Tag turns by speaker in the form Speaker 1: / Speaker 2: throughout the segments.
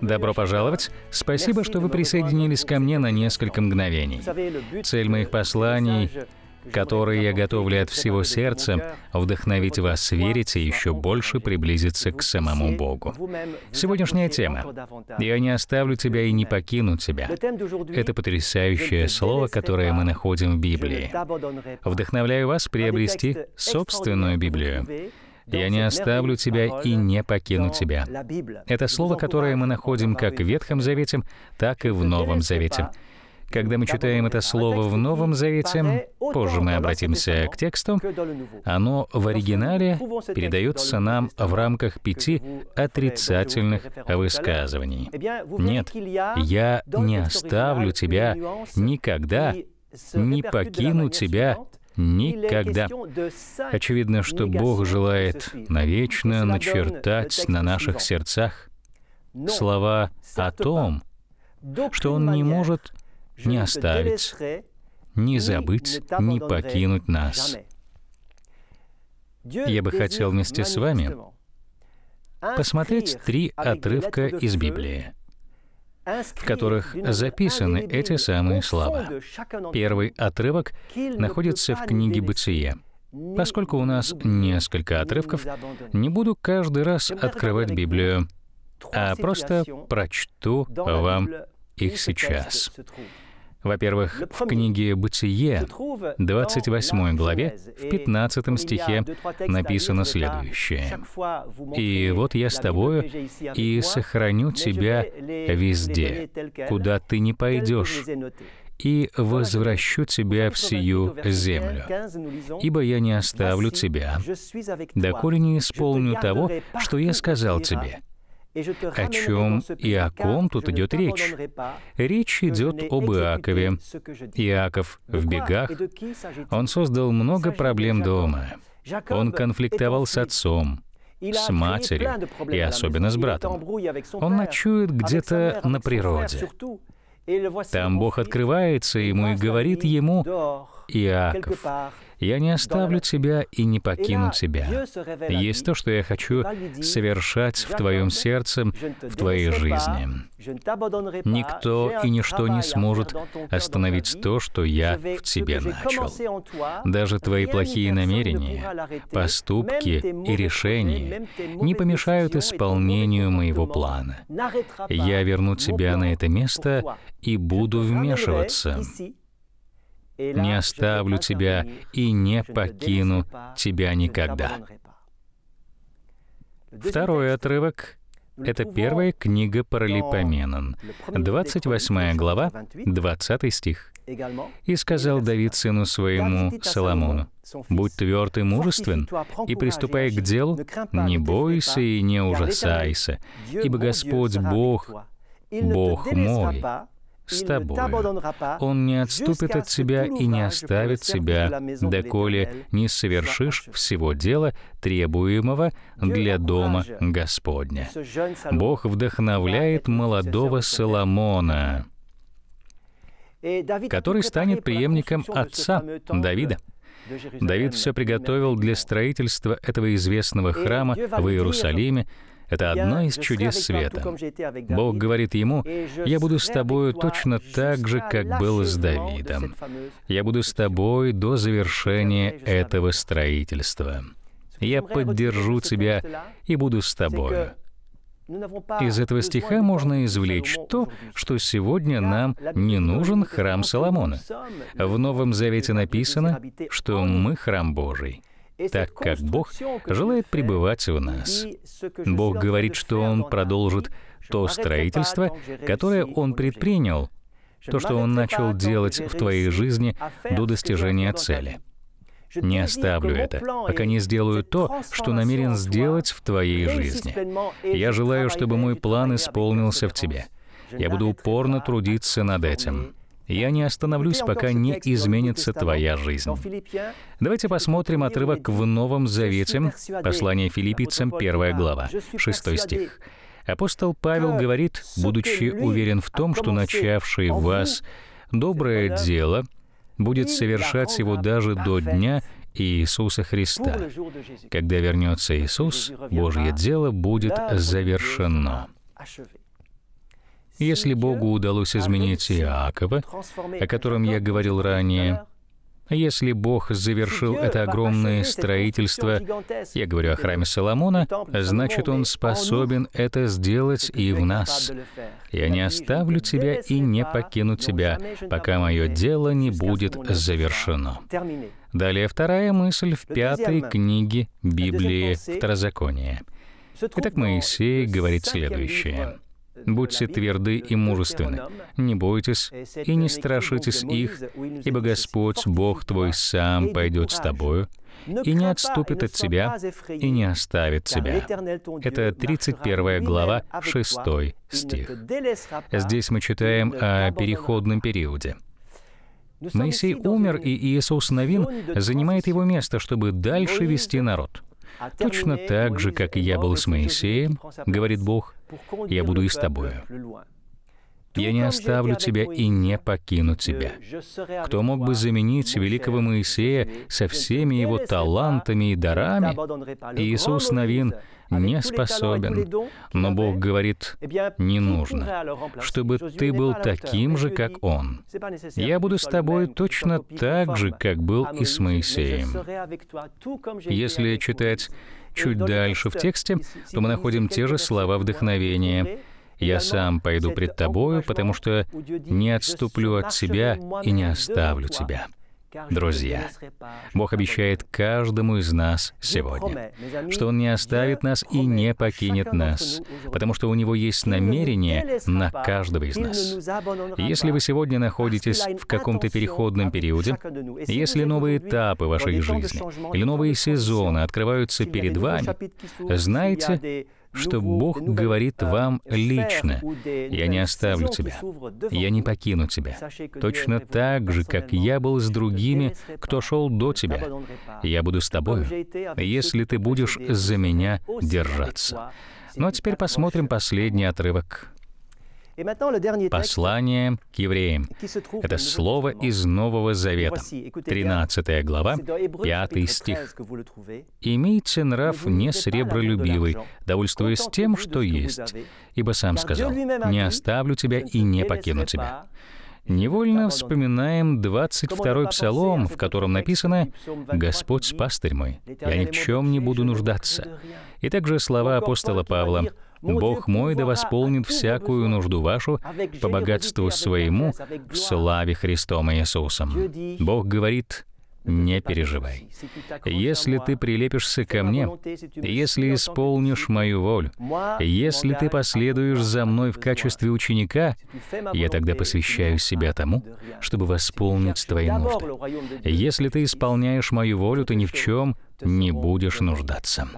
Speaker 1: Добро пожаловать. Спасибо, что вы присоединились ко мне на несколько мгновений. Цель моих посланий которые я готовлю от всего сердца, вдохновить вас верить и еще больше приблизиться к самому Богу. Сегодняшняя тема «Я не оставлю тебя и не покину тебя» — это потрясающее слово, которое мы находим в Библии. Вдохновляю вас приобрести собственную Библию. «Я не оставлю тебя и не покину тебя». Это слово, которое мы находим как в Ветхом Завете, так и в Новом Завете. Когда мы читаем это слово в Новом Завете, позже мы обратимся к тексту, оно в оригинале передается нам в рамках пяти отрицательных высказываний. Нет, я не оставлю тебя никогда, не покину тебя никогда. Очевидно, что Бог желает навечно начертать на наших сердцах слова о том, что Он не может не оставить, не забыть, не покинуть нас. Я бы хотел вместе с вами посмотреть три отрывка из Библии, в которых записаны эти самые слова. Первый отрывок находится в книге «Бытие», Поскольку у нас несколько отрывков, не буду каждый раз открывать Библию, а просто прочту вам их сейчас. Во-первых, в книге «Бытие», 28 главе, в 15 стихе написано следующее. «И вот я с тобою и сохраню тебя везде, куда ты не пойдешь, и возвращу тебя в сию землю, ибо я не оставлю тебя, доколе не исполню того, что я сказал тебе, о чем и о ком тут идет речь? Речь идет об Иакове. Иаков в бегах. Он создал много проблем дома. Он конфликтовал с отцом, с матерью и особенно с братом. Он ночует где-то на природе. Там Бог открывается ему и говорит ему, «Иаков, я не оставлю тебя и не покину тебя. Есть то, что я хочу совершать в твоем сердце, в твоей жизни. Никто и ничто не сможет остановить то, что я в тебе начал. Даже твои плохие намерения, поступки и решения не помешают исполнению моего плана. Я верну тебя на это место и буду вмешиваться не оставлю тебя и не покину тебя никогда». Второй отрывок — это первая книга Паралипоменон, 28 глава, 20 стих. «И сказал Давид сыну своему Соломону, «Будь тверд и мужествен, и приступай к делу, не бойся и не ужасайся, ибо Господь Бог,
Speaker 2: Бог мой,
Speaker 1: с тобою. Он не отступит от тебя и не оставит тебя, доколе не совершишь всего дела, требуемого для дома Господня. Бог вдохновляет молодого Соломона, который станет преемником отца Давида. Давид все приготовил для строительства этого известного храма в Иерусалиме, это одно из чудес света. Бог говорит ему, «Я буду с тобою точно так же, как был с Давидом. Я буду с тобой до завершения этого строительства. Я поддержу тебя и буду с тобою». Из этого стиха можно извлечь то, что сегодня нам не нужен храм Соломона. В Новом Завете написано, что мы храм Божий так как Бог желает пребывать в нас. Бог говорит, что Он продолжит то строительство, которое Он предпринял, то, что Он начал делать в твоей жизни до достижения цели. Не оставлю это, пока не сделаю то, что намерен сделать в твоей жизни. Я желаю, чтобы мой план исполнился в тебе. Я буду упорно трудиться над этим. «Я не остановлюсь, пока не изменится твоя жизнь». Давайте посмотрим отрывок в Новом Завете, послание филиппийцам, 1 глава, 6 стих. Апостол Павел говорит, будучи уверен в а том, что начавший а в вас доброе дело будет совершать его даже до дня Иисуса Христа. Когда вернется Иисус, Божье дело будет завершено. Если Богу удалось изменить Иакова, о котором я говорил ранее, если Бог завершил это огромное строительство, я говорю о храме Соломона, значит, Он способен это сделать и в нас. «Я не оставлю тебя и не покину тебя, пока мое дело не будет завершено». Далее вторая мысль в пятой книге Библии Второзакония. Итак, Моисей говорит следующее. Будьте тверды и мужественны. Не бойтесь и не страшитесь их, ибо Господь, Бог твой, сам пойдет с тобою и не отступит от тебя, и не оставит тебя. Это 31 глава, 6 стих. Здесь мы читаем о переходном периоде. Моисей умер, и Иисус Новин занимает его место, чтобы дальше вести народ. Точно так же, как и я был с Моисеем, говорит Бог, я буду и с тобою. Я не оставлю тебя и не покину тебя. Кто мог бы заменить великого Моисея со всеми его талантами и дарами? Иисус Новин не способен. Но Бог говорит, eh не нужно, чтобы ты был таким же, как Он. Я буду с тобой точно так же, как был и с Моисеем. Если читать чуть дальше в тексте, то мы находим те же слова вдохновения. «Я сам пойду пред тобою, потому что не отступлю от тебя и не оставлю тебя». Друзья, Бог обещает каждому из нас сегодня, что Он не оставит нас и не покинет нас, потому что у Него есть намерение на каждого из нас. Если вы сегодня находитесь в каком-то переходном периоде, если новые этапы вашей жизни или новые сезоны открываются перед вами, знайте, что Бог говорит вам лично, «Я не оставлю тебя, я не покину тебя, точно так же, как я был с другими, кто шел до тебя. Я буду с тобою, если ты будешь за меня держаться». Ну а теперь посмотрим последний отрывок. Послание к евреям. Это слово из Нового Завета, 13 глава, 5 стих. «Имейте нрав не сребролюбивый, довольствуясь тем, что есть, ибо сам сказал, не оставлю тебя и не покину тебя». Невольно вспоминаем 22-й псалом, в котором написано «Господь, пастырь мой, я ни в чем не буду нуждаться». И также слова апостола Павла Бог мой да восполнит а всякую нужду вашу а по богатству своему в славе Христом Иисусом. Бог говорит, не переживай. Если ты прилепишься ко мне, если исполнишь мою волю, если ты последуешь а за мной в качестве ученика, я тогда посвящаю себя тому, чтобы восполнить твои нужды. Если ты исполняешь мою волю, ты ни в чем не будешь нуждаться.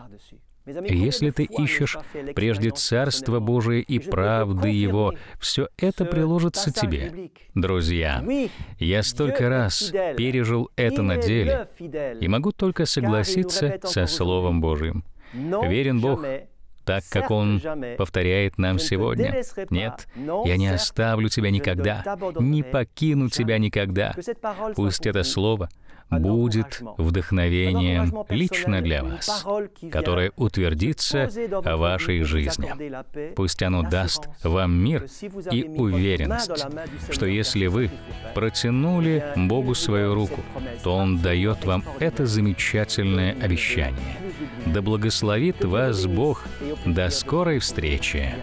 Speaker 1: Если ты ищешь прежде Царство Божие и правды Его, все это приложится тебе. Друзья, я столько раз пережил это на деле и могу только согласиться со Словом Божьим. Верен Бог, так, как Он повторяет нам сегодня. «Нет, я не оставлю тебя никогда, не покину тебя никогда». Пусть это слово будет вдохновением лично для вас, которое утвердится о вашей жизни. Пусть оно даст вам мир и уверенность, что если вы протянули eh Богу свою руку, то Он дает вам это замечательное обещание. Да благословит вас Бог до скорой встречи!